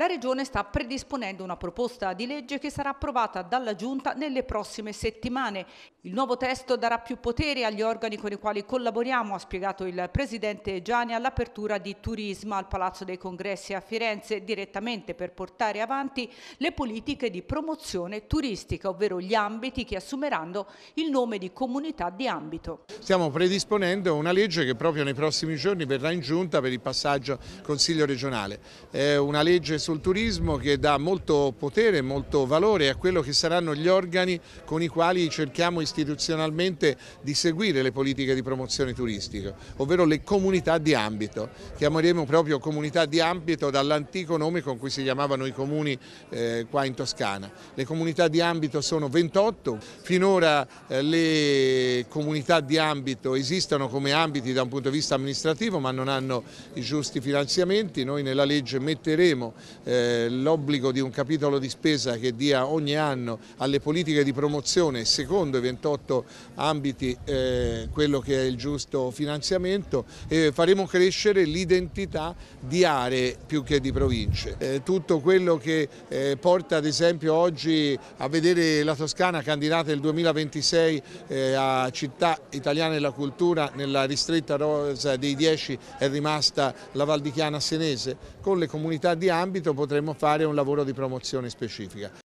La Regione sta predisponendo una proposta di legge che sarà approvata dalla Giunta nelle prossime settimane il nuovo testo darà più potere agli organi con i quali collaboriamo, ha spiegato il presidente Gianni all'apertura di Turismo al Palazzo dei Congressi a Firenze, direttamente per portare avanti le politiche di promozione turistica, ovvero gli ambiti che assumeranno il nome di comunità di ambito. Stiamo predisponendo una legge che proprio nei prossimi giorni verrà in giunta per il passaggio Consiglio regionale. È una legge sul turismo che dà molto potere, molto valore a quello che saranno gli organi con i quali cerchiamo di istituzionalmente di seguire le politiche di promozione turistica, ovvero le comunità di ambito. Chiameremo proprio comunità di ambito dall'antico nome con cui si chiamavano i comuni eh, qua in Toscana. Le comunità di ambito sono 28, finora eh, le comunità di ambito esistono come ambiti da un punto di vista amministrativo ma non hanno i giusti finanziamenti, noi nella legge metteremo eh, l'obbligo di un capitolo di spesa che dia ogni anno alle politiche di promozione secondo eventualmente 28 ambiti eh, quello che è il giusto finanziamento e faremo crescere l'identità di aree più che di province. Eh, tutto quello che eh, porta ad esempio oggi a vedere la Toscana candidata nel 2026 eh, a città italiana della cultura nella ristretta rosa dei 10 è rimasta la Valdichiana Senese, con le comunità di ambito potremo fare un lavoro di promozione specifica.